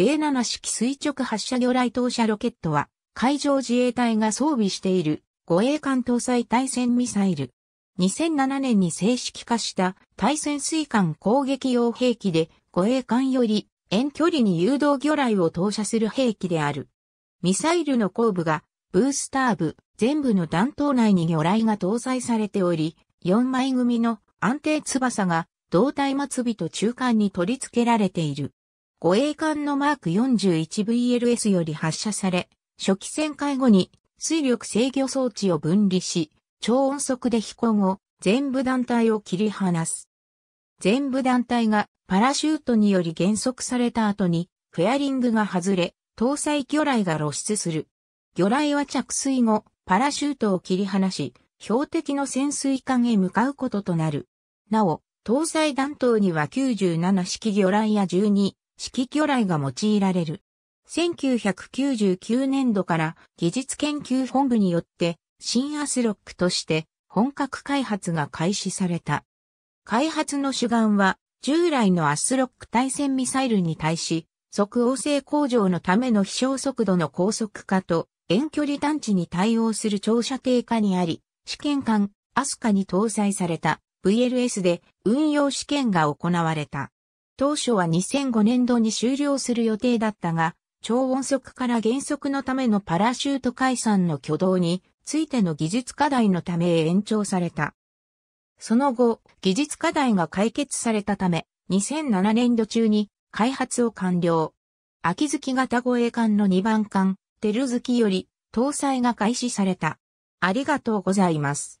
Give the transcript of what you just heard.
07式垂直発射魚雷投射ロケットは、海上自衛隊が装備している護衛艦搭載対戦ミサイル。2007年に正式化した対潜水艦攻撃用兵器で護衛艦より遠距離に誘導魚雷を投射する兵器である。ミサイルの後部がブースター部全部の弾頭内に魚雷が搭載されており、4枚組の安定翼が胴体末尾と中間に取り付けられている。護衛艦のマーク 41VLS より発射され、初期旋回後に水力制御装置を分離し、超音速で飛行後、全部団体を切り離す。全部団体がパラシュートにより減速された後に、フェアリングが外れ、搭載魚雷が露出する。魚雷は着水後、パラシュートを切り離し、標的の潜水艦へ向かうこととなる。なお、搭載弾頭には97式魚雷や12式魚雷が用いられる。1999年度から技術研究本部によって新アスロックとして本格開発が開始された。開発の主眼は従来のアスロック対戦ミサイルに対し即応性向上のための飛翔速度の高速化と遠距離探知に対応する長射程化にあり、試験艦アスカに搭載された VLS で運用試験が行われた。当初は2005年度に終了する予定だったが、超音速から減速のためのパラシュート解散の挙動についての技術課題のため延長された。その後、技術課題が解決されたため、2007年度中に開発を完了。秋月型護衛艦の2番艦、テル月より搭載が開始された。ありがとうございます。